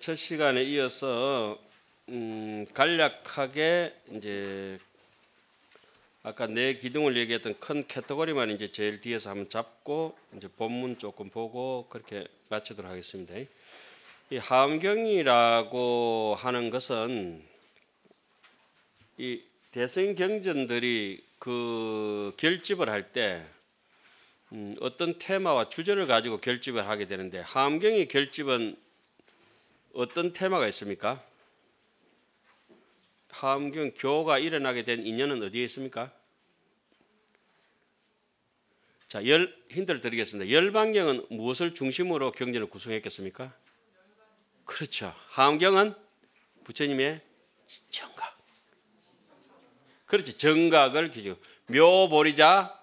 첫 시간에 이어서 음, 간략하게 이제 아까 내 기둥을 얘기했던 큰캐터거리만 이제 제일 뒤에서 한번 잡고 이제 본문 조금 보고 그렇게 마치도록 하겠습니다. 이 함경이라고 하는 것은 이 대승 경전들이 그 결집을 할때 음, 어떤 테마와 주제를 가지고 결집을 하게 되는데 함경의 결집은 어떤 테마가 있습니까? 하암경 교가 일어나게 된 인연은 어디에 있습니까? 자, 열, 힌트를 드리겠습니다. 열방경은 무엇을 중심으로 경전을 구성했겠습니까? 그렇죠. 하암경은 부처님의 정각. 그렇지. 정각을 기준. 묘보리자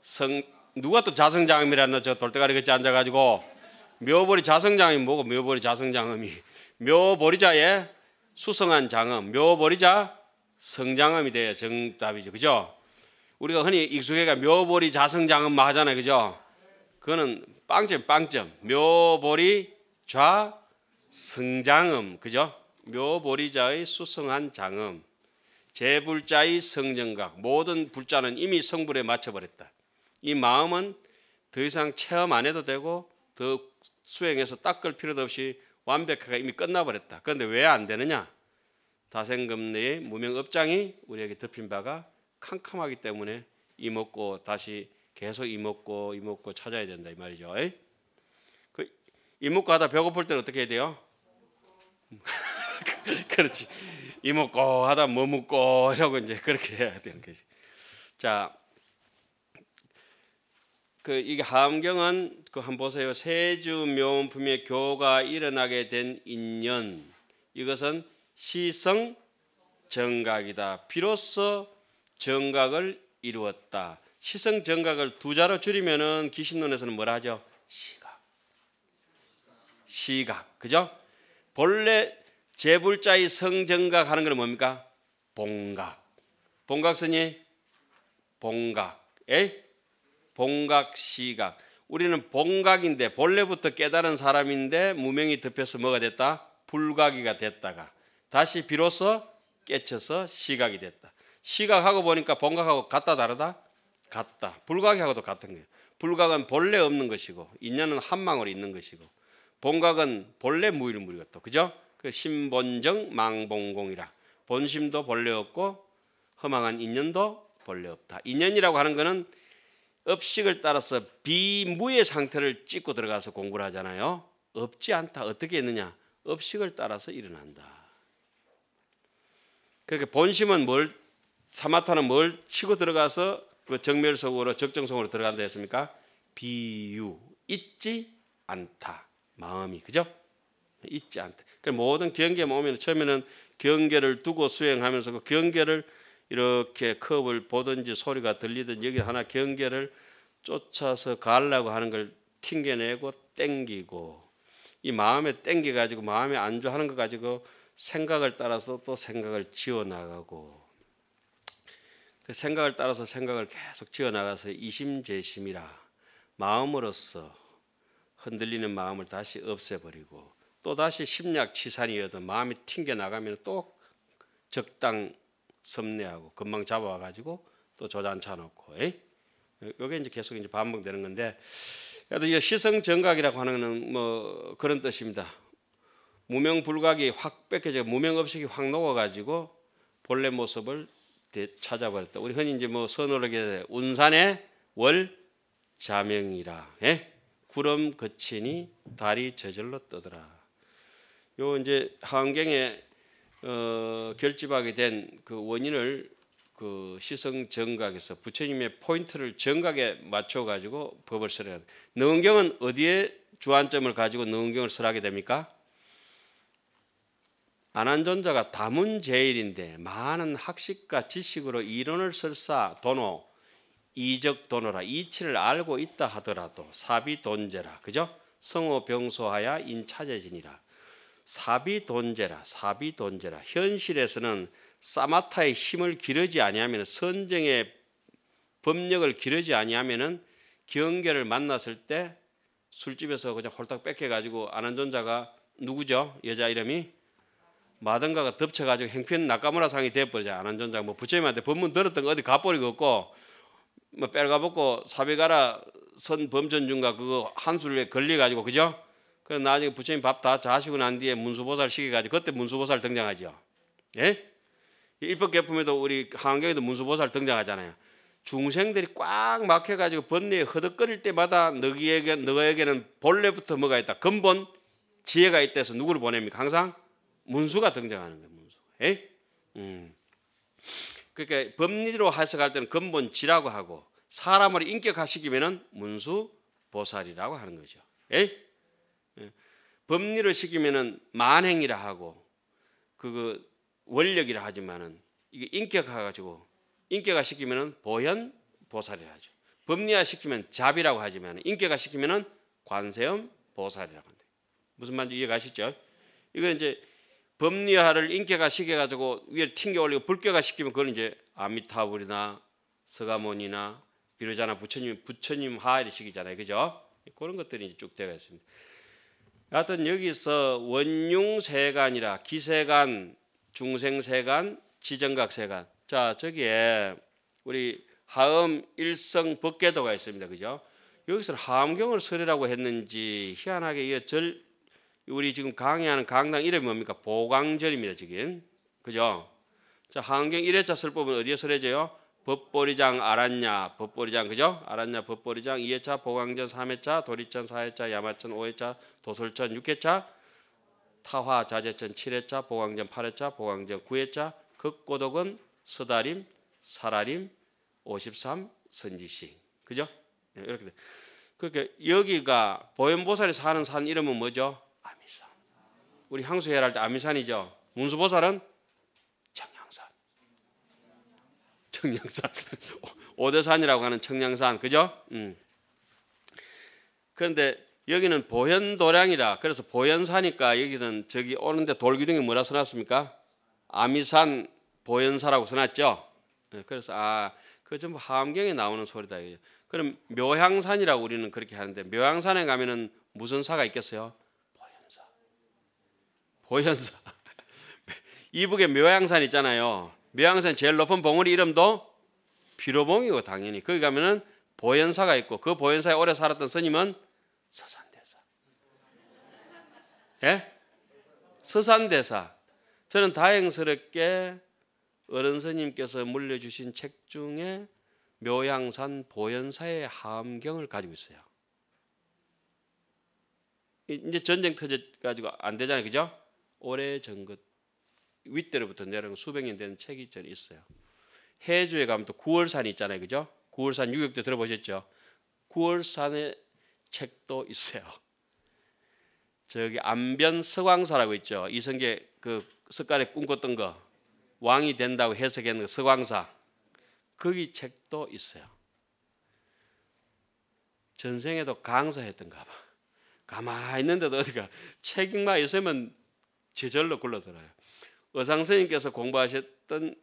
성 누가 또자성장음라는저 돌대가리 같이 앉아가지고 묘보리 자성장이 뭐고 묘보리 자성장음이 묘보리자의 수성한 장음 묘보리자 성장음이 돼야 정답이죠. 그죠? 우리가 흔히 익숙해가 묘보리 자성장음 하잖아요. 그죠? 그거는 빵점 빵점 묘보리 좌 성장음 그죠? 묘보리자의 수성한 장음 제불자의 성정각 모든 불자는 이미 성불에 맞춰버렸다. 이 마음은 더 이상 체험 안 해도 되고 더 수행해서 닦을 필요도 없이 완벽하게 이미 끝나버렸다. 그런데 왜 안 되느냐? 다생금 내의 무명업장이 우리에게 덮인 바가 캄캄하기 때문에 이먹고 다시 계속 이먹고 이먹고 찾아야 된다 이 말이죠. 그 이먹고 하다 배고플 때는 어떻게 해야 돼요? 그렇지. 이먹고 하다 뭐 먹고 이러고 이제 그렇게 해야 되는 거지. 자, 그 이게 함경은 그 한 보세요. 세주 묘음품의 교가 일어나게 된 인연 이것은 시성 정각이다. 비로소 정각을 이루었다. 시성 정각을 두 자로 줄이면은 귀신론에서는 뭐라 하죠? 시각. 시각. 그죠? 본래 제불자의 성정각 하는 건 뭡니까? 봉각. 봉각선이 봉각. 에? 봉각 시각. 우리는 봉각인데 본래부터 깨달은 사람인데 무명이 덮여서 뭐가 됐다? 불각이가 됐다가 다시 비로소 깨쳐서 시각이 됐다. 시각하고 보니까 본각하고 같다 다르다? 같다. 불각하고도 같은 거예요. 불각은 본래 없는 것이고 인연은 한망으로 있는 것이고 본각은 본래 무일무이것또 그죠? 그 신본정 망봉공이라 본심도 본래 없고 허망한 인연도 본래 없다. 인연이라고 하는 것은 업식을 따라서 비무의 상태를 찍고 들어가서 공부를 하잖아요. 없지 않다. 어떻게 했느냐? 업식을 따라서 일어난다. 그렇게 본심은 뭘 사마타는 뭘 치고 들어가서 그 정멸성으로 적정성으로 들어간다 했습니까? 비유 있지 않다. 마음이 그죠? 있지 않다. 그 모든 경계 모으면 처음에는 경계를 두고 수행하면서 그 경계를 이렇게 컵을 보든지 소리가 들리든 여기 하나 경계를 쫓아서 가려고 하는 걸 튕겨내고 땡기고 이 마음에 땡겨 가지고 마음에 안주하는 것 가지고 생각을 따라서 또 생각을 지어 나가고 그 생각을 따라서 생각을 계속 지어 나가서 이심재심이라 마음으로서 흔들리는 마음을 다시 없애버리고 또 다시 심략치산이어도 마음이 튕겨 나가면 또 적당 히 섭리하고 금방 잡아와 가지고 또 조잔차 놓고 에 이게 이제 계속 이제 반복되는 건데 그래도 이 시성 정각이라고 하는 거는 뭐 그런 뜻입니다. 무명 불각이 확 뺏겨져 무명 업식이 확 녹아 가지고 본래 모습을 찾아버렸다. 우리 흔히 이제 뭐 선어록에 운산의 월 자명이라. 에? 예? 구름 거치니 달이 저절로 뜨더라. 요 이제 한경에 어, 결집하게 된 그 원인을 그 시성 정각에서 부처님의 포인트를 정각에 맞춰 가지고 법을 설해야 돼. 능경은 어디에 주안점을 가지고 능경을 설하게 됩니까? 안한존자가 다문제일인데 많은 학식과 지식으로 이론을 설사 도노 이적 도노라 이치를 알고 있다 하더라도 사비 돈제라 그죠? 성호 병소하야 인차재진이라 사비돈제라 사비돈제라 현실에서는 사마타의 힘을 기르지 아니하면 선정의 법력을 기르지 아니하면은 기계를 만났을 때 술집에서 그냥 홀딱 뺏겨 가지고 아는존자가 누구죠? 여자 이름이 마든가가 덮쳐 가지고 행편 낙가무라 상이 돼 버리자. 아난존자가 뭐 부처님한테 법문 들었던 거 어디 가버리고 없고 뭐 빼가 벗고 사비가라 선 범전중과 그거 한술에 걸려 가지고 그죠? 그래 나중에 부처님 밥 다 자시고 난 뒤에 문수보살 시켜가지고 그때 문수보살 등장하죠. 예? 일법개품에도 우리 한경에도 문수보살 등장하잖아요. 중생들이 꽉 막혀가지고 번뇌에 허덕거릴 때마다 너희에게, 너에게는 본래부터 뭐가 있다. 근본 지혜가 있다 해서 누구를 보냅니까? 항상 문수가 등장하는 거예요. 문수. 예? 음. 그러니까 법리로 해석할 때는 근본 지라고 하고 사람으로 인격하시기면은 문수 보살이라고 하는 거죠. 예? 법리를 시키면은 만행이라 하고 그 원력이라 하지만은 이게 인격화 가지고 인격화 시키면은 보현 보살이라 하죠. 법리화 시키면 잡이라고 하지만 인격화 시키면은 관세음 보살이라고 한다. 무슨 말인지 이해가시죠? 이건 이제 법리화를 인격화 시켜 가지고 위에 튕겨 올리고 불격화 시키면 그건 이제 아미타불이나 서가모니나 비로자나 부처님 부처님 하를시키잖아요 그죠? 그런 것들이 이제 쭉 되어 있습니다. 하여튼 여기서 원융세간이라 기세간, 중생세간, 지정각세간. 자 저기에 우리 하음 일성 법계도가 있습니다. 그죠? 여기서 하암경을 설이라고 했는지 희한하게 이 절 우리 지금 강의하는 강당 이름이 뭡니까? 보강절입니다 지금 그죠? 자 하암경 1회자 설법은 어디에 설해져요? 법보리장 알았냐 법보리장 그죠? 알았냐 법보리장 2회차 보광전 3회차 도리천 4회차 야마천 5회차 도솔천 6회차 타화 자재천 7회차 보광전 8회차 보광전 9회차 극고독은 서다림 사라림 53 선지식 그죠? 네, 이렇게 돼. 그러니까 여기가 보현보살이 사는 산 이름은 뭐죠? 아미산 우리 향수해라 할때 아미산이죠 문수보살은 청량산 오대산이라고 하는 청량산 그죠? 음. 그런데 여기는 보현도량이라 그래서 보현사니까 여기는 저기 오는데 돌기둥이 뭐라 써놨습니까? 아미산 보현사라고 써놨죠. 예, 그래서 아그 전부 함경에 나오는 소리다. 그럼 묘향산이라고 우리는 그렇게 하는데 묘향산에 가면은 무슨 사가 있겠어요? 보현사. 보현사. 이북에 묘향산 있잖아요. 묘향산 제일 높은 봉우리 이름도 비로봉이고 당연히 거기 가면은 보현사가 있고 그 보현사에 오래 살았던 스님은 서산대사. 예? 서산대사. 저는 다행스럽게 어른 스님께서 물려주신 책 중에 묘양산 보현사의 함경을 가지고 있어요. 이제 전쟁 터져 가지고 안 되잖아요, 그죠? 오래 전 것. 윗대로부터 내려온 수백 년된 책이 있어요. 해주에 가면 또 구월산이 있잖아요. 그죠? 구월산 유격도 들어보셨죠? 구월산의 책도 있어요. 저기 안변 서광사라고 있죠. 이성계 그 석가래 꿈꿨던 거 왕이 된다고 해석했는 거 서광사 거기 책도 있어요. 전생에도 강사했던가 봐. 가만히 있는데도 어디가 책만 있으면 제절로 굴러들어요. 의상 선생님께서 공부하셨던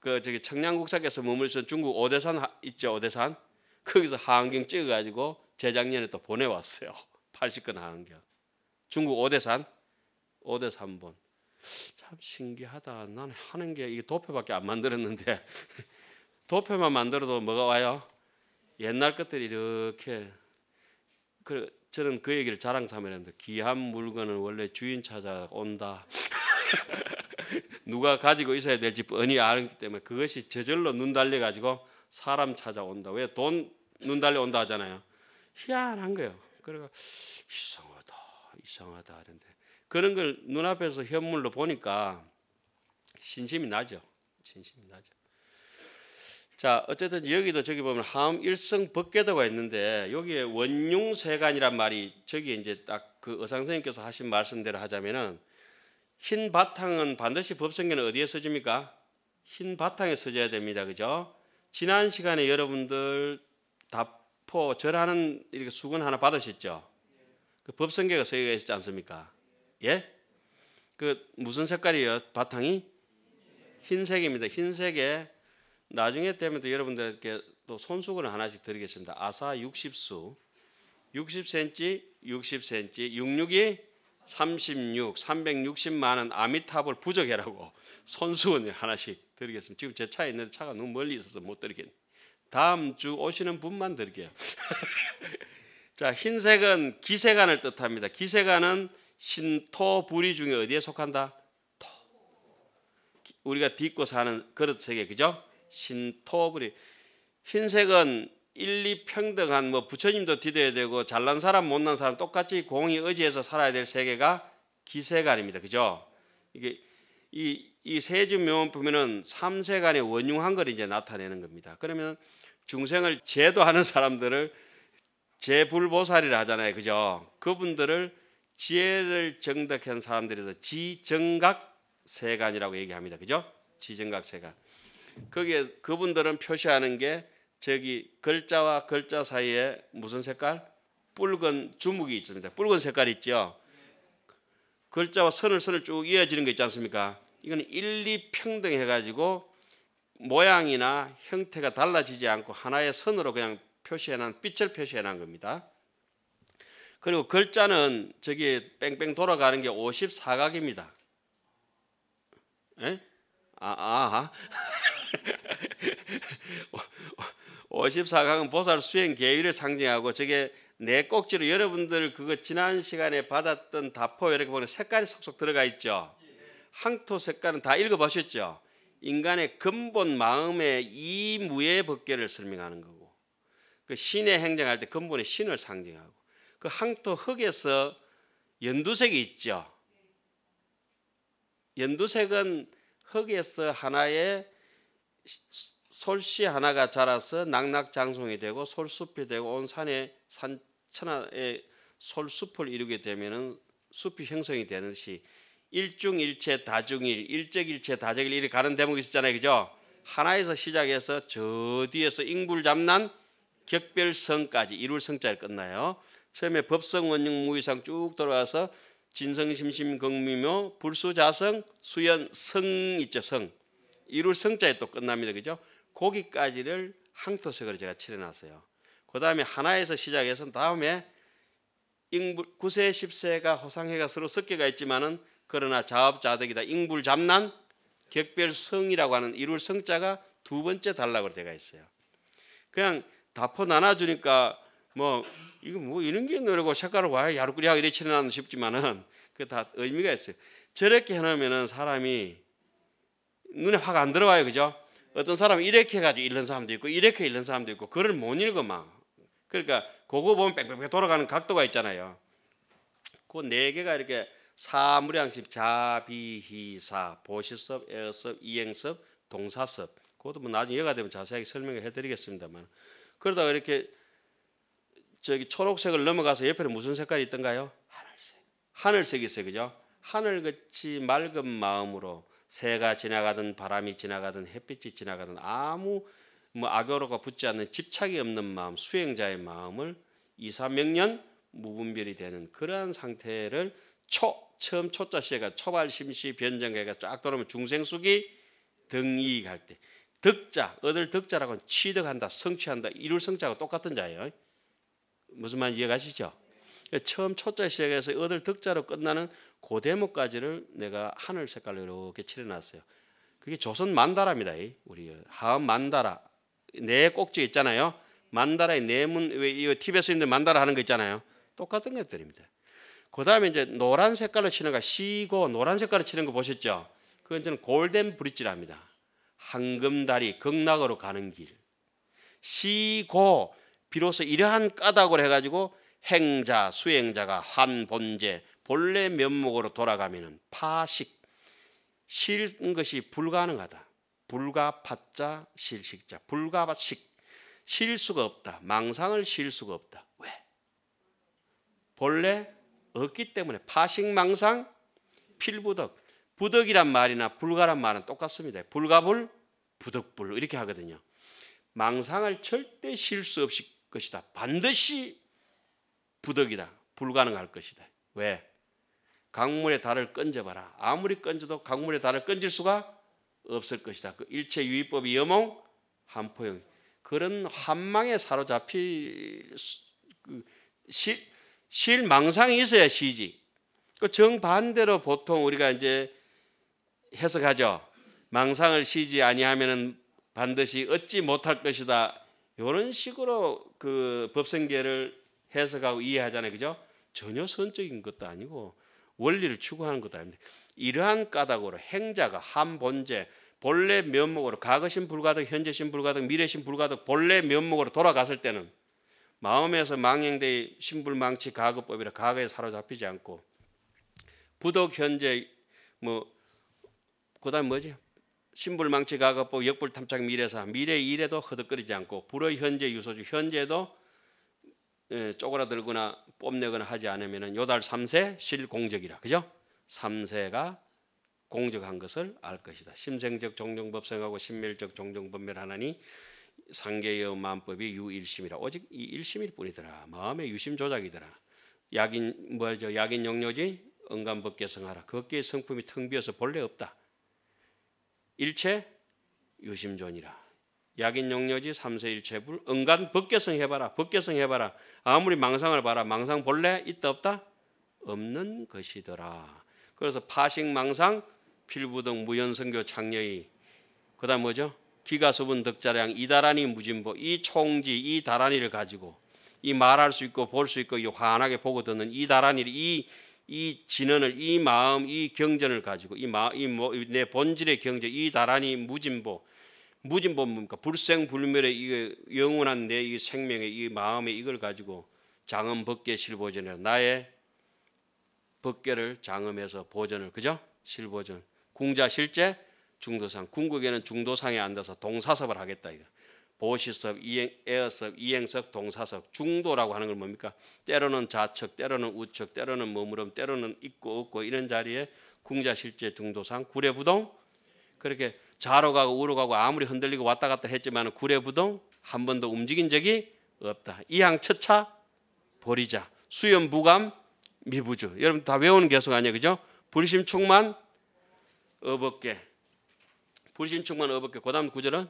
그 저기 청량국사께서 머물던 중국 오대산 있죠 오대산 거기서 하안경 찍어가지고 재작년에 또 보내왔어요 80건 하안경 중국 오대산 오대산본 참 신기하다 난 하는 게 이게 도표밖에 안 만들었는데 도표만 만들어도 뭐가 와요 옛날 것들이 이렇게 그 저는 그 얘기를 자랑 삼으려 는데 귀한 물건은 원래 주인 찾아온다 누가 가지고 있어야 될지 뻔히 알기 때문에 그것이 저절로 눈 달려 가지고 사람 찾아온다. 왜 돈 눈 달려 온다 하잖아요. 희한한 거예요. 그리고 이상하다, 이상하다 하는데 그런 걸 눈앞에서 현물로 보니까 신심이 나죠. 신심이 나죠. 자, 어쨌든 여기도 저기 보면 하음 일성 법계도가 있는데 여기에 원융세간이란 말이 저기 이제 딱그의상선생님께서 하신 말씀대로 하자면은 흰 바탕은 반드시 법성계는 어디에 써집니까? 흰 바탕에 써져야 됩니다. 그죠? 지난 시간에 여러분들 답포 절하는 이렇게 수건 하나 받으셨죠? 그 법성계가 쓰여 있지 않습니까? 예? 그 무슨 색깔이에요? 바탕이 흰색입니다. 흰색에 나중에 되면 또 여러분들께 또 손수건을 하나씩 드리겠습니다. 아사 60수 60cm, 60cm, 66이 36, 360만 원아미탑을 부적해라고 손수건을 하나씩 드리겠습니다. 지금 제 차에 있는데 차가 너무 멀리 있어서 못 드리겠네. 다음 주 오시는 분만 드릴게요. 자, 흰색은 기세간을 뜻합니다. 기세간은 신토 부리 중에 어디에 속한다? 토. 우리가 딛고 사는 그릇 세계 그죠? 신토 부리. 흰색은 일리 평등한 뭐 부처님도 디뎌야 되고 잘난 사람 못난 사람 똑같이 공이 의지해서 살아야 될 세계가 기세간입니다. 그죠? 이게 이이 세주 묘원 보면은 삼세간의 원흉한 걸 이제 나타내는 겁니다. 그러면 중생을 제도하는 사람들을 제불보살이라 하잖아요. 그죠? 그분들을 지혜를 정덕한 사람들에서 지정각 세간이라고 얘기합니다. 그죠? 지정각 세간. 거기에 그분들은 표시하는 게 저기 글자와 글자 사이에 무슨 색깔? 붉은 주먹이 있습니다. 붉은 색깔 있죠. 글자와 선을 선을 쭉 이어지는 거 있지 않습니까? 이거 일리 평등해 가지고 모양이나 형태가 달라지지 않고 하나의 선으로 그냥 표시해놓은 빛을 표시해놓은 겁니다. 그리고 글자는 저기 뺑뺑 돌아가는 게 54각입니다. 에? 아, 아. 54강은 보살 수행 계율을 상징하고 저게 내 꼭지로 여러분들 그거 지난 시간에 받았던 다포 이렇게 보면 색깔이 속속 들어가 있죠. 항토 색깔은 다 읽어보셨죠. 인간의 근본 마음의 이 무의 법계를 설명하는 거고 그 신의 행정할 때 근본의 신을 상징하고 그 항토 흙에서 연두색이 있죠. 연두색은 흙에서 하나의 솔씨 하나가 자라서 낙낙장송이 되고 솔숲이 되고 온 산에 산 천하에 솔숲을 이루게 되면은 숲이 형성이 되는 시 일중일체 다중일 일적일체 다적일 이렇게 가는 대목이 있었잖아요 그죠 하나에서 시작해서 저 뒤에서 인굴잡난 격별성까지 이룰 성자를 끝나요 처음에 법성 원형무의상쭉 돌아와서 진성심심 경미묘 불수자성 수연 성 있죠 성 이룰 성자에 또 끝납니다 그죠 거기까지를 항토색으로 제가 칠해놨어요. 그 다음에 하나에서 시작해서 다음에 잉불 9세 10세가 호상해가 서로 섞여가 있지만은 그러나 자업자득이다. 잉불 잡난 격별성이라고 하는 이룰 성자가 두 번째 단락으로 돼가 있어요. 그냥 다 퍼 나눠주니까 뭐 이거 뭐 이런 게 노래고 색깔을 와야 야루꾸리하 이래 칠해놨는 싶지만은 그 다 의미가 있어요. 저렇게 해놓으면은 사람이 눈에 확 안 들어와요, 그죠? 어떤 사람은 이렇게 해 가지고 읽는 사람도 있고 이렇게 읽는 사람도 있고 글을 못 읽어 막. 그러니까 그거 보면 빽빽빽 돌아가는 각도가 있잖아요. 그 네 개가 이렇게 사무량식 자비희사 보시섭 에어섭 이행섭 동사섭 그것도 뭐 나중에 얘가 되면 자세하게 설명을 해드리겠습니다만 그러다가 이렇게 저기 초록색을 넘어가서 옆에는 무슨 색깔이 있던가요? 하늘색. 하늘색이세요, 그죠? 하늘같이 맑은 마음으로 새가 지나가든 바람이 지나가든 햇빛이 지나가든 아무 뭐악어로가 붙지 않는 집착이 없는 마음, 수행자의 마음을 이사명년 무분별이 되는 그러한 상태를 초 처음 초자 시에가 초발 심시 변정계가 쫙 돌아오면 중생숙이 등이 갈때 득자 얻을 득자라고는 취득한다 성취한다 이룰 성자하고 똑같은 자예요. 무슨 말 이해가시죠? 처음 초자 시작에서 얻을 득자로 끝나는 그 대목까지를 내가 하늘 색깔로 이렇게 칠해놨어요. 그게 조선 만다라입니다. 우리 하암 만다라 네 꼭지 있잖아요. 만다라의 네문 티베트인들 만다라 하는 거 있잖아요. 똑같은 것들입니다. 그 다음에 이제 노란 색깔로 치는 거 시고 노란 색깔로 치는 거 보셨죠? 그건 저는 골덴 브릿지랍니다. 황금다리 극락으로 가는 길. 시고 비로소 이러한 까닭으 해가지고 행자 수행자가 한 본제 본래 면목으로 돌아가면 파식 실은 것이 불가능하다. 불가파자 실식자 불가식 실수가 없다. 망상을 실수가 없다. 왜? 본래 없기 때문에 파식망상 필부덕 부덕이란 말이나 불가란 말은 똑같습니다. 불가불 부덕불 이렇게 하거든요. 망상을 절대 실수 없이 것이다. 반드시 부덕이다. 불가능할 것이다. 왜? 강물의 달을 건져봐라. 아무리 건져도 강물의 달을 건질 수가 없을 것이다. 그 일체 유의법이 여몽 한포영 그런 한망에 사로잡힐 수, 그 실, 실망상이 있어야 시지. 그 정반대로 보통 우리가 이제 해석하죠. 망상을 시지 아니하면 반드시 얻지 못할 것이다. 이런 식으로 그 법생계를 해석하고 이해하잖아요. 그죠? 전혀 선적인 것도 아니고 원리를 추구하는 것 아닙니까? 이러한 까닭으로 행자가 한 본제 본래 면목으로 과거신 불가득, 현재신 불가득, 미래신 불가득 본래 면목으로 돌아갔을 때는 마음에서 망행되이 신불망치 가거법이라 가거에 사로잡히지 않고 부덕 현재 뭐 그다음 뭐지? 신불망치 가거법, 역불탐착 미래사 미래 일에도 허덕거리지 않고 불의 현재 유소주 현재도 예, 쪼그라들거나 뽐내거나 하지 않으면 요달 3세 실공적이라 그죠? 3세가 공적한 것을 알 것이다. 심생적 종종법생하고 신밀적 종종법멸하나니 상계의 마음법이 유일심이라 오직 이 일심일 뿐이더라. 마음의 유심 조작이더라. 약인 뭐죠? 약인 용료지 응감법 개성하라. 그것의 성품이 텅 비어서 본래 없다. 일체 유심존이라. 약인 용료지 삼세 일체불 은간 법계성 해봐라 법계성 해봐라 아무리 망상을 봐라 망상 본래 있다 없다 없는 것이더라 그래서 파식 망상 필부등 무연성교 창녀이 그다음 뭐죠 기가수분 덕자량 이다란이 무진보 이 총지 이 다란이를 가지고 이 말할 수 있고 볼 수 있고 이 환하게 보고 듣는 이 다란이를 이이 진언을 이 마음 이 경전을 가지고 이 마 이내 뭐, 본질의 경전 이 다란이 무진보 무진법 입니까 불생불멸의 이 영원한 내 이 생명의 이 마음의 이걸 가지고 장엄 벗계 실보전에 나의 벗계를 장엄해서 보전을 그죠? 실보전 궁자 실제 중도상 궁극에는 중도상에 앉아서 동사섭을 하겠다 이거 보시섭 이행 에어섭 이행석 동사섭 중도라고 하는 걸 뭡니까? 때로는 좌측 때로는 우측 때로는 머무름 때로는 있고 없고 이런 자리에 궁자 실제 중도상 구례부동 그렇게 좌로 가고 우로 가고 아무리 흔들리고 왔다 갔다 했지만 구례부동 한 번도 움직인 적이 없다. 이항처차 버리자. 수염부감 미부주. 여러분 다 외우는 계속 아니에요. 그죠? 불심충만 어벗게. 불심충만 어벗게. 그 다음 구절은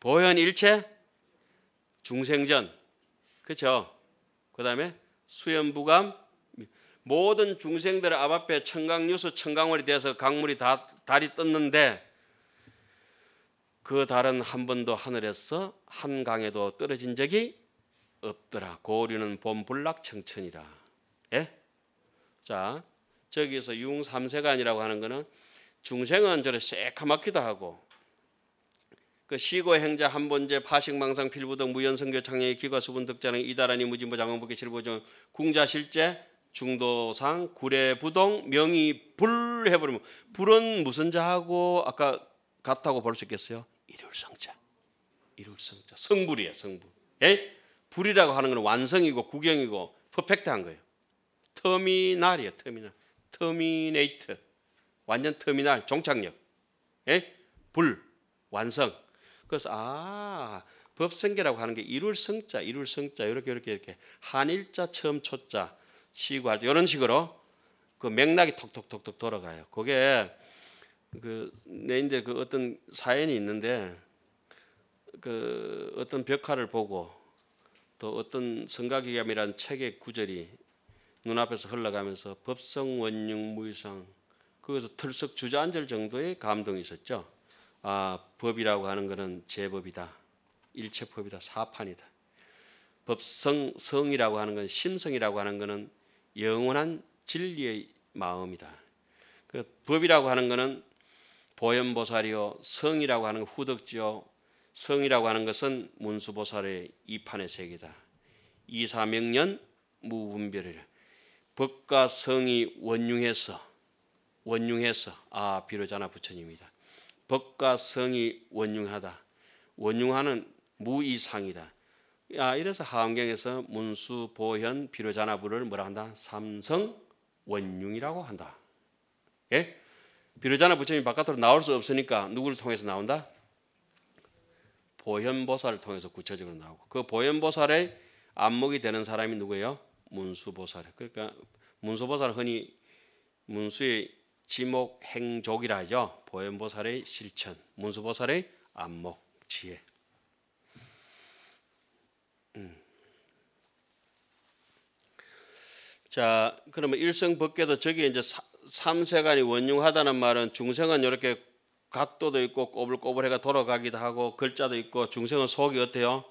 보현일체 중생전. 그렇죠? 그 다음에 수염부감 모든 중생들 앞 앞에 청강유수 청강월이 돼서 강물이 다, 달이 떴는데 그 달은 한 번도 하늘에서 한 강에도 떨어진 적이 없더라. 고리는 봄불락 청천이라. 예? 자, 저기서 융삼세간이라고 하는 거는 중생은 저래 새카맣기도 하고 그 시고 행자 한번제 파식망상 필부등 무연성교 창량의 기과수분 득자는 이다라니 무진보 장원복계 실보정 궁자실제 중도상 구례부동 명의불 해버리면 불은 무슨 자하고 아까 같다고 볼 수 있겠어요? 일울성자. 일울성자. 성불이에 성불. 예? 불이라고 하는 건 완성이고 구경이고 퍼펙트한 거예요. 터미널이에 터미널. 터미네이트. 완전 터미널. 종착역. 예? 불. 완성. 그래서 아 법성계라고 하는 게 이룰 성자, 이룰 성자 이렇게 이렇게 이렇게 한일자 처음 초자 시위할 때 이런 식으로 그 맥락이 톡톡톡톡 돌아가요. 그게 그내인제그 어떤 사연이 있는데 그 어떤 벽화를 보고 또 어떤 성가기감이란 책의 구절이 눈앞에서 흘러가면서 법성 원흉 무이상 거기서 털썩 주저앉을 정도의 감동이 있었죠. 아 법이라고 하는 것은 제법이다, 일체법이다, 사판이다. 법성 성이라고 하는 건 심성이라고 하는 것은 영원한 진리의 마음이다. 그 법이라고 하는 것은 보현보살이요 성이라고 하는 후덕지요 성이라고 하는 것은 문수보살의 이판의 색이다. 이사명년 무분별이라. 법과 성이 원융해서 원융해서 아 비로자나 부처님이다. 법과 성이 원융하다. 원융하는 무이상이다. 아, 이래서 하암경에서 문수, 보현, 비로자나부를 뭐라 한다? 삼성 원융이라고 한다. 예? 비료자나 부처님이 바깥으로 나올 수 없으니까 누구를 통해서 나온다? 보현보살을 통해서 구체적으로 나오고 그 보현보살의 안목이 되는 사람이 누구예요? 문수보살. 그러니까 문수보살 흔히 문수의 지목 행족이라 하죠. 보현보살의 실천, 문수보살의 안목 지혜. 자, 그러면 일성 벗겨도 저기 이제 삼세간이 원흉하다는 말은 중생은 이렇게 각도도 있고 꼬불꼬불해가 돌아가기도 하고 글자도 있고 중생은 속이 어때요?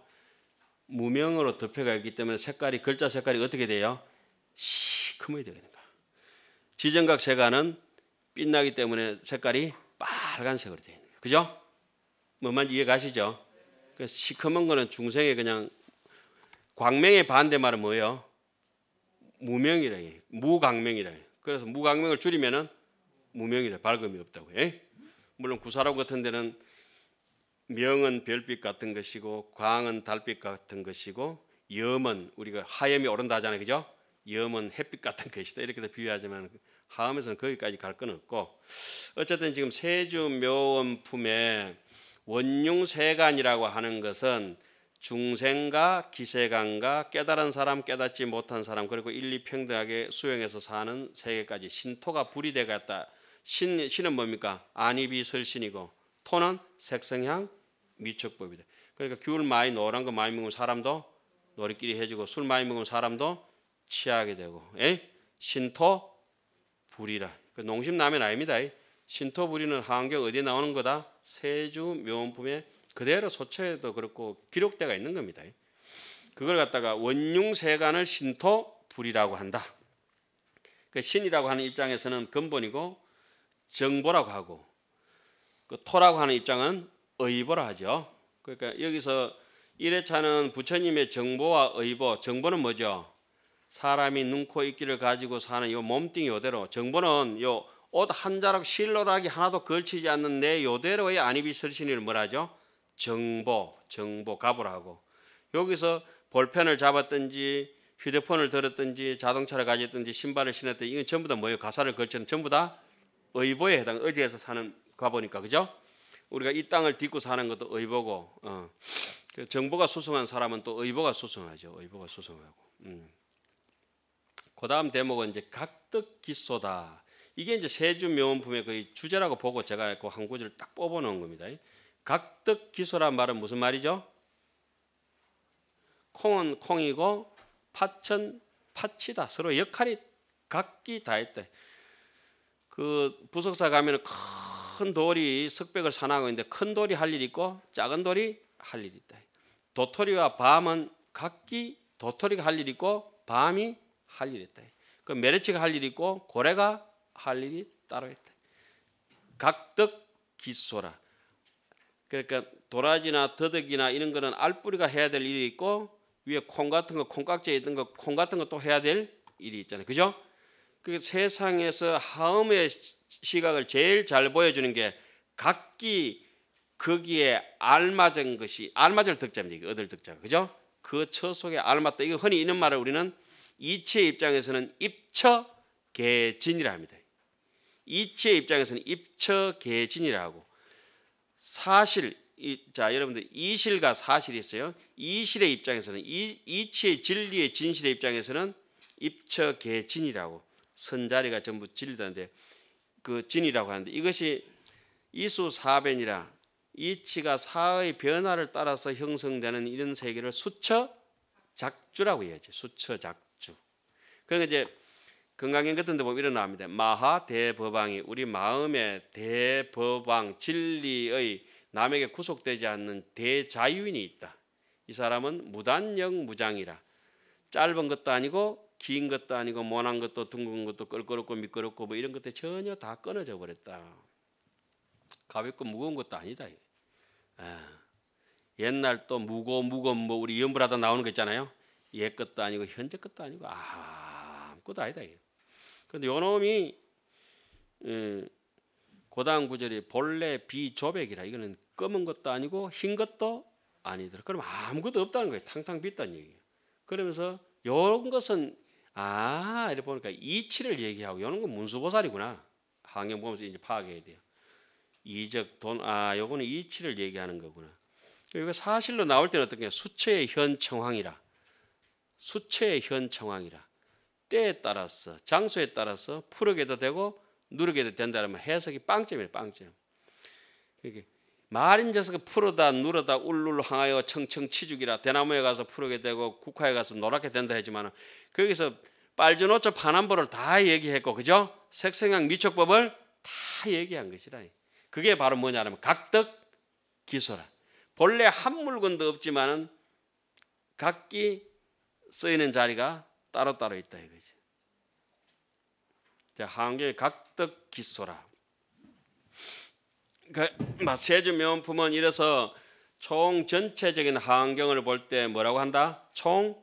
무명으로 덮여가 있기 때문에 색깔이 글자 색깔이 어떻게 돼요? 시커멓게 되는 거 지정각 세간은 빛나기 때문에 색깔이 빨간색으로 되어 있는 거예요. 그죠? 뭐만 이해 가시죠? 그 시커먼 거는 중생의 그냥 광명의 반대 말은 뭐예요? 무명이라 해. 무강명이라 해. 그래서 무강명을 줄이면은 무명이래. 밝음이 없다고 해. 물론 구사로 같은 데는 명은 별빛 같은 것이고 광은 달빛 같은 것이고 염은 우리가 하염이 오른다 하잖아요. 그죠? 염은 햇빛 같은 것이다. 이렇게 비유하지만 하음에서는 거기까지 갈 건 없고 어쨌든 지금 세주 묘원 품에 원융세간이라고 하는 것은 중생과 기세강과 깨달은 사람 깨닫지 못한 사람 그리고 일리 평등하게 수행해서 사는 세계까지 신토가 불이 되겠다신 신은 뭡니까? 안이비설신이고 토는 색성향 미척법이다. 그러니까 귤 많이 노란 거 많이 먹으면 사람도 노리끼리 해지고 술 많이 먹으면 사람도 취하게 되고 에 신토 불이라. 그 농심 라면 아닙니다. 신토 불이는 한경 어디에 나오는 거다? 세주 묘원품에 그대로 소체에도 그렇고 기록대가 있는 겁니다. 그걸 갖다가 원융세간을 신토 불이라고 한다. 그 신이라고 하는 입장에서는 근본이고 정보라고 하고 그 토라고 하는 입장은 의보라 하죠. 그러니까 여기서 1회차는 부처님의 정보와 의보, 정보는 뭐죠? 사람이 눈코 입기를 가지고 사는 요 몸뚱이 요대로 정보는 요 옷 한 자락 실로락이 하나도 걸치지 않는 내 요대로의 안입이 설신이를 뭐라죠? 정보, 정보 가보라고. 여기서 볼펜을 잡았든지 휴대폰을 들었든지 자동차를 가졌든지 신발을 신었든지 이건 전부 다 뭐예요? 가사를 걸치는 전부 다 의보에 해당. 의지에서 사는 가보니까 그죠? 우리가 이 땅을 딛고 사는 것도 의보고 어. 그 정보가 수승한 사람은 또 의보가 수승하죠. 의보가 수승하고. 음. 그 다음 대목은 이제 각득기소다. 이게 이제 세주 명원품의 거의 주제라고 보고 제가 그한 구절 딱 뽑아놓은 겁니다. 각덕기소란 말은 무슨 말이죠? 콩은 콩이고 팥은 팥이다. 서로 역할이 각기 다했다. 그 부석사 가면 큰 돌이 석백을 산하고 있는데 큰 돌이 할 일 있고 작은 돌이 할일 있다. 도토리와 밤은 각기 도토리가 할 일 있고 밤이 할일 있다. 그 메르치가 할 일 있고 고래가 할 일이 따로 있다. 각덕 기소라. 그러니까 도라지나 더덕이나 이런 거는 알뿌리가 해야 될 일이 있고 위에 콩 같은 거 콩깍지에 있던 거 콩 같은 거 또 해야 될 일이 있잖아요. 그죠? 그 세상에서 하음의 시각을 제일 잘 보여주는 게 각기 거기에 알맞은 것이 알맞을 득자입니다. 얻을 득자. 그죠? 그처 속에 알맞다. 이거 흔히 있는 말을 우리는 이치의 입장에서는 입처 개진이라 합니다. 이치의 입장에서는 입처 개진이라 고 사실 이, 자 여러분들 이실과 사실이 있어요. 이실의 입장에서는 이, 이치의 진리의 진실의 입장에서는 입처계 진이라고 선자리가 전부 진리다는데 그 진이라고 하는데 이것이 이수사변이라 이치가 사의 변화를 따라서 형성되는 이런 세계를 수처 작주라고 해야지 수처 작주. 그러니까 이제 건강인 같은 데 보면 일런나니다 마하 대법왕이 우리 마음의 대법왕 진리의 남에게 구속되지 않는 대자유인이 있다. 이 사람은 무단영 무장이라. 짧은 것도 아니고 긴 것도 아니고 모난 것도 둥근 것도 끌끄럽고 미끄럽고 뭐 이런 것들 전혀 다 끊어져 버렸다. 가볍고 무거운 것도 아니다. 아, 옛날 또 무거 무거 뭐 우리 연불하다 나오는 거 있잖아요. 옛 것도 아니고 현재 것도 아니고 아무것도 아니다. 근데 요놈이 예, 고다음 구절이 본래 비조백이라 이거는 검은 것도 아니고 흰 것도 아니더라. 그럼 아무것도 없다는 거예요. 탕탕 빗다는 얘기예요. 그러면서 요런 것은 아 이렇게 보니까 이치를 얘기하고 요런 건 문수보살이구나. 환경 보면서 이제 파악해야 돼요. 이적 돈아 요거는 이치를 얘기하는 거구나. 이거 사실로 나올 때는 어떤게 수체의 현청황이라 수체의 현청황이라 때에 따라서 장소에 따라서 푸르게도 되고 누르게도 된다면 해석이 빵점이에요. 빵점. 그게 말인 자석가 푸르다 누르다 울룰 루 항하여 청청치죽이라 대나무에 가서 푸르게 되고 국화에 가서 노랗게 된다 하지만 거기서 빨주노초 파남보를 다 얘기했고 그죠? 색생양 미촉법을 다 얘기한 것이라. 그게 바로 뭐냐면 각덕 기소라. 본래 한 물건도 없지만은 각기 쓰이는 자리가 따로따로 있다 이거지. 자, 한계 각덕 기소라. 그막 세주 명품은 이래서 총 전체적인 환경을 볼 때 뭐라고 한다? 총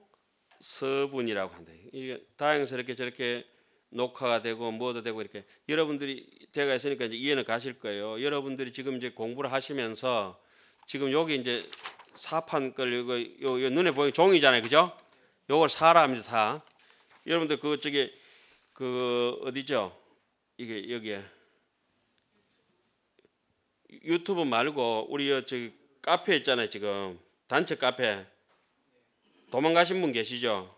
서분이라고 한다. 이게 다행스럽게 저렇게 녹화가 되고 뭐도 되고 이렇게 여러분들이 대가 있으니까 이제 이해는 가실 거예요. 여러분들이 지금 이제 공부를 하시면서 지금 여기 이제 사판 걸 이거 요, 요 눈에 보이는 종이잖아요, 그죠? 요걸 사람이 사. 여러분들 그 저기 그 어디죠? 이게 여기에 유튜브 말고 우리 저기 카페 있잖아요 지금 단체 카페 도망가신 분 계시죠?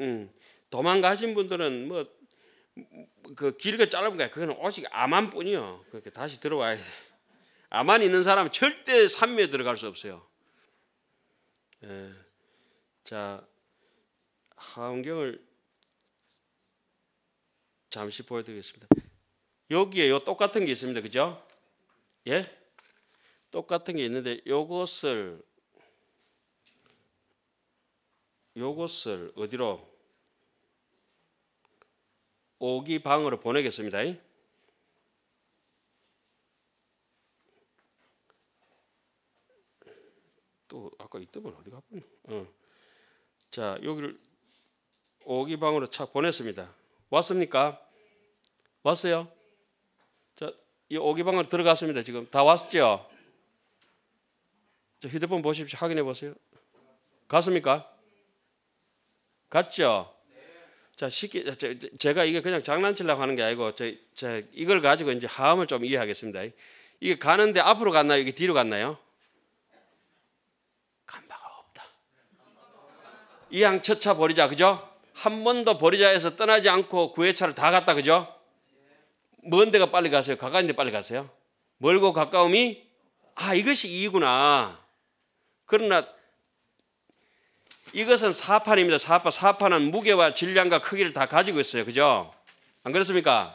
음 도망가신 분들은 뭐 그 길게 짧은 거야 그거 오직 암만 뿐이요 그렇게 다시 들어와야 돼 암만 있는 사람 절대 산미에 들어갈 수 없어요. 예. 자, 하원경을 잠시 보여드리겠습니다. 여기에 요 똑같은 게 있습니다. 그죠? 예? 똑같은 게 있는데 요것을 요것을 어디로 오기 방으로 보내겠습니다. 또 아까 이때문 어디 가버렸 어. 자, 여기를 오기방으로 차 보냈습니다. 왔습니까? 왔어요? 자, 이 오기방으로 들어갔습니다. 지금 다 왔죠? 자, 휴대폰 보십시오. 확인해 보세요. 갔습니까? 갔죠? 자, 쉽게 제가 이게 그냥 장난치려고 하는 게 아니고 저, 저 이걸 가지고 이제 하음을 좀 이해하겠습니다. 이게 가는데 앞으로 갔나요? 이게 뒤로 갔나요? 이양처차 버리자 그죠? 한 번 더 버리자 해서 떠나지 않고 구회차를 다 갔다 그죠? 먼 데가 빨리 가세요. 가까운 데 빨리 가세요. 멀고 가까움이 아 이것이 이구나. 그러나 이것은 사판입니다. 사파사파는 무게와 질량과 크기를 다 가지고 있어요. 그죠? 안 그렇습니까?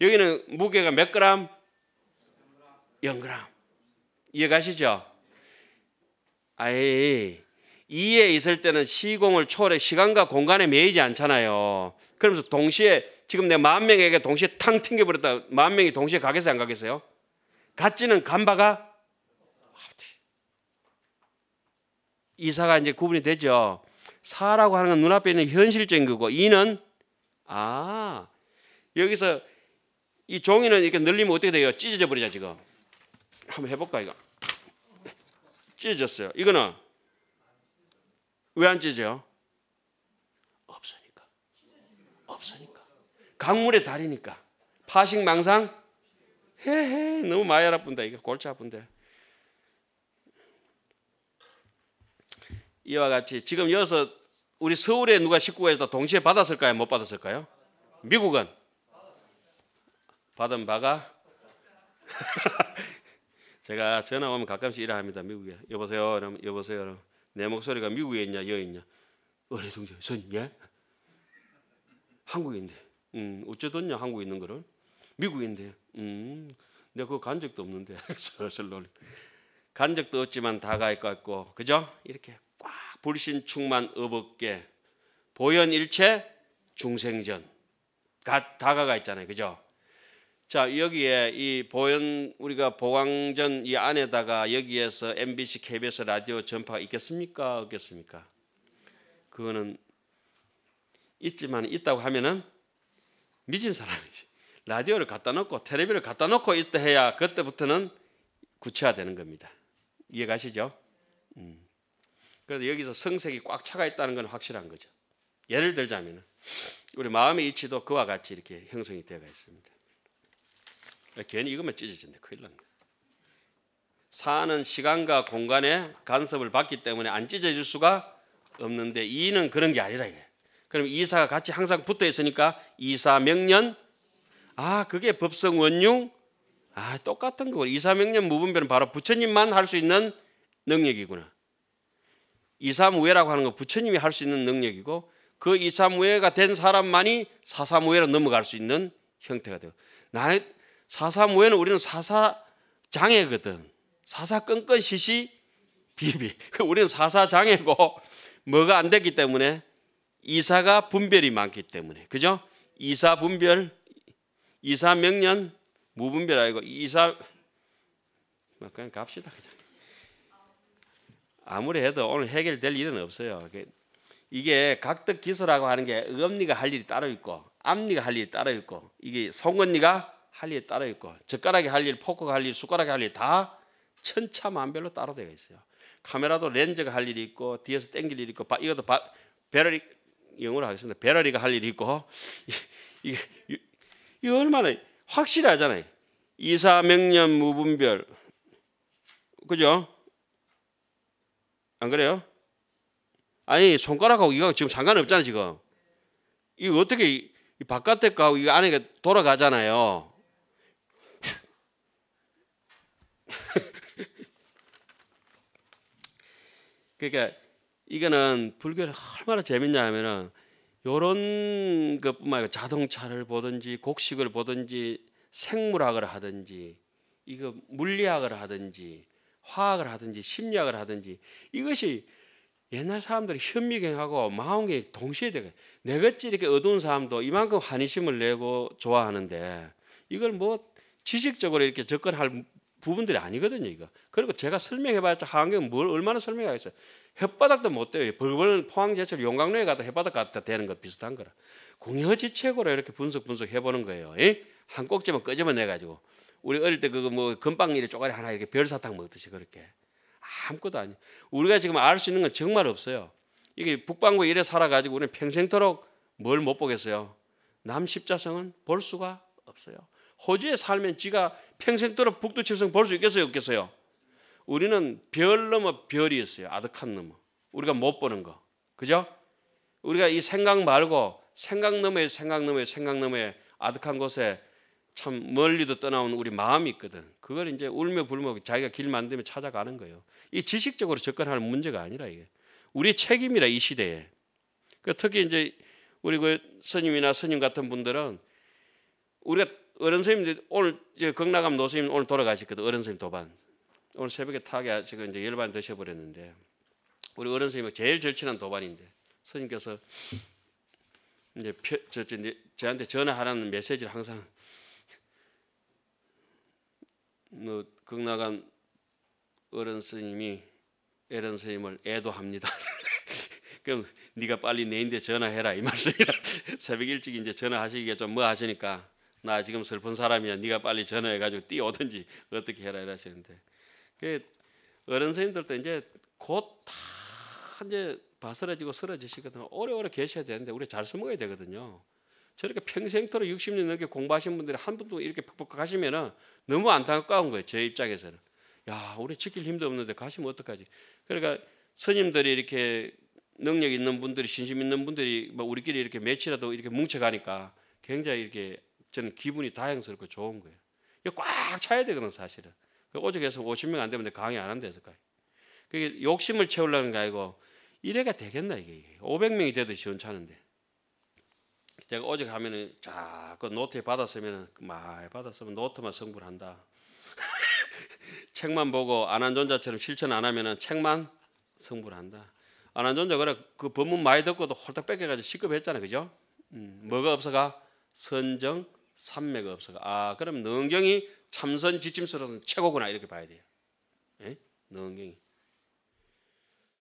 여기는 무게가 몇 그램? 0그람 이해 가시죠? 아이 이에 있을 때는 시공을 초월해 시간과 공간에 매이지 않잖아요. 그러면서 동시에 지금 내만 명에게 동시에 탕 튕겨버렸다. 만 명이 동시에 가겠어요? 안 가겠어요? 같지는 간바가 이사가 이제 구분이 되죠. 사라고 하는 건 눈앞에 있는 현실적인 거고 이는 아 여기서 이 종이는 이렇게 늘리면 어떻게 돼요? 찢어져 버리자 지금. 한번 해볼까 이거. 찢어졌어요. 이거는 왜안 찢어요? 없으니까. 없으니까. 강물의 달이니까. 파식 망상? 헤헤, 너무 마야 아픈다. 이게 골치 아픈데. 이와 같이 지금 여기서 우리 서울에 누가 식구가 있다 동시에 받았을까요? 못 받았을까요? 미국은 받은 바가 제가 전화 오면 가끔씩 일 합니다. 미국에 여보세요, 여러분, 여보세요, 여러분. 내 목소리가 미국에 있냐 여 있냐 어레 동자 선냐 예? 한국인데 음 어쩌던냐 한국에 있는 거를 미국인데 음 내가 그거 간 적도 없는데 간 적도 없지만 다가이 같고 그죠 이렇게 꽉 불신 충만 어벅게 보현일체 중생전 가, 다가가 있잖아요 그죠 자 여기에 이 보현 우리가 보광전 이 안에다가 여기에서 MBC, KBS 라디오 전파가 있겠습니까? 없겠습니까? 그거는 있지만 있다고 하면은 미친 사람이지. 라디오를 갖다 놓고 테레비를 갖다 놓고 있다 해야 그때부터는 구체화되는 겁니다. 이해가시죠? 음. 그래서 여기서 성색이 꽉 차가 있다는 건 확실한 거죠. 예를 들자면 우리 마음의 이치도 그와 같이 이렇게 형성이 되어 있습니다. 괜히 이것만 찢어진다. 큰일 난다. 사는 시간과 공간에 간섭을 받기 때문에 안 찢어질 수가 없는데 이는 그런 게 아니라 이게. 그럼 이사가 같이 항상 붙어 있으니까 이사 명년 아 그게 법성 원융 아 똑같은 거고 이사 명년 무분별은 바로 부처님만 할 수 있는 능력이구나. 이사무예라고 하는 건 부처님이 할 수 있는 능력이고 그 이사무예가 된 사람만이 사사무예로 넘어갈 수 있는 형태가 돼요. 나 사사무에는 우리는 사사장애거든. 사사끈끈시시 비비. 그러니까 우리는 사사장애고 뭐가 안 됐기 때문에 이사가 분별이 많기 때문에 그죠? 이사 분별, 이사 명년 무분별 아니고 이사 그냥 갑시다 그냥. 아무리 해도 오늘 해결될 일은 없어요. 이게 각득 기소라고 하는 게엄니가할 일이 따로 있고 앞니가 할 일이 따로 있고 이게 송언니가 할일이 따로 있고 젓가락이할 일, 포크가 할 일, 숟가락이할일 다 천차만별로 따로 되어 있어요. 카메라도 렌즈가 할 일이 있고 뒤에서 땡길 일이 있고 바, 이것도 바, 배럴이 영어로 하겠습니다. 배럴이가 할 일이 있고 이게 이 얼마나 확실하잖아요. 이사 명년 무분별 그죠? 안 그래요? 아니 손가락하고 이거 지금 상관없잖아 지금. 이거 어떻게 이 바깥에 가고 이거 안에 돌아가잖아요. 그러니까 이거는 불교를 얼마나 재밌냐 하면은 요런 것뿐만 아니라 자동차를 보든지 곡식을 보든지 생물학을 하든지 이거 물리학을 하든지 화학을 하든지 심리학을 하든지 이것이 옛날 사람들이 현미경하고 마음경이 동시에 되고 내것이 이렇게 어두운 사람도 이만큼 환희심을 내고 좋아하는데 이걸 뭐 지식적으로 이렇게 접근할 부분들이 아니거든요, 이거. 그리고 제가 설명해봤자 한경 뭘 얼마나 설명하겠어요. 혓바닥도 못 돼요. 벌벌 포항제철 용광로에 가도 혓바닥 갖다 대는 거 비슷한 거라. 공여지책으로 이렇게 분석 분석 해보는 거예요. 에? 예? 한 꼭지만 꺼집어내 가지고 우리 어릴 때 그거 뭐건빵이래 쪼가리 하나 이렇게 별사탕 먹듯이 그렇게 아무것도 아니. 우리가 지금 알 수 있는 건 정말 없어요. 이게 북방구 이래 살아가지고 우리는 평생토록 뭘 못 보겠어요. 남 십자성은 볼 수가 없어요. 호주에 살면 지가 평생도록 북두칠성 볼 수 있겠어요? 없겠어요? 우리는 별 넘어 별이 었어요 아득한 넘어. 우리가 못 보는 거. 그죠? 우리가 이 생각 말고 생각 너머에 생각 너머에 생각 너머에 아득한 곳에 참 멀리도 떠나온 우리 마음이 있거든. 그걸 이제 울며 불며 자기가 길 만들면 찾아가는 거예요. 이 지식적으로 접근하는 문제가 아니라 이게 우리의 책임이라 이 시대에. 그 특히 이제 우리 그 스님이나 스님 같은 분들은 우리가 어른 선생님들 오늘 이제 극락암 노선님 오늘 돌아가셨거든 어른 선생님 도반 오늘 새벽에 타게 지금 이제 열반 드셔버렸는데 우리 어른 선생님이 제일 절친한 도반인데 선생님께서 이제 펴, 저, 저, 저한테 전화하라는 메시지를 항상 뭐 극락암 어른 선생님이 어른 선생님을 애도합니다. 그럼 네가 빨리 내인데 전화해라 이 말씀이라 새벽 일찍 이제 전화하시기가좀 뭐 하시니까 나 지금 슬픈 사람이야. 네가 빨리 전화해가지고 뛰어오든지 어떻게 해라 이러시는데 그 어른 선생님들도 이제 곧 다 이제 바스라지고 쓰러지시거든요. 오래오래 계셔야 되는데 우리 잘 숨어야 되거든요. 저렇게 평생토록 60년 넘게 공부하신 분들이 한 분도 이렇게 퍽퍽 가시면은 너무 안타까운 거예요. 제 입장에서는. 야, 우리 지킬 힘도 없는데 가시면 어떡하지? 그러니까 스님들이 이렇게 능력 있는 분들이 신심 있는 분들이 막 뭐 우리끼리 이렇게 며칠이라도 이렇게 뭉쳐 가니까 굉장히 이렇게 저는 기분이 다행스럽고 좋은 거예요. 이거 꽉 차야 되거든 사실은. 그 오죽해서 50명 안 되면 강의 안 한다 했을까요? 그게 욕심을 채우려는 게 아니고 이래가 되겠나 이게. 500명이 되도 시원찮은데. 제가 오죽 하면은 자꾸 노트에 받았으면은 많이 받았으면 노트만 성불한다. 책만 보고 안한존자처럼 실천 안 하면은 책만 성불한다. 안한존자 그래 그 법문 많이 듣고도 홀딱 뺏겨가지고 시급했잖아 그죠? 음, 뭐가 없어가 선정 산맥이 없어 아, 그럼 능경이 참선 지침서로는 최고구나 이렇게 봐야 돼요. 예? 능경이.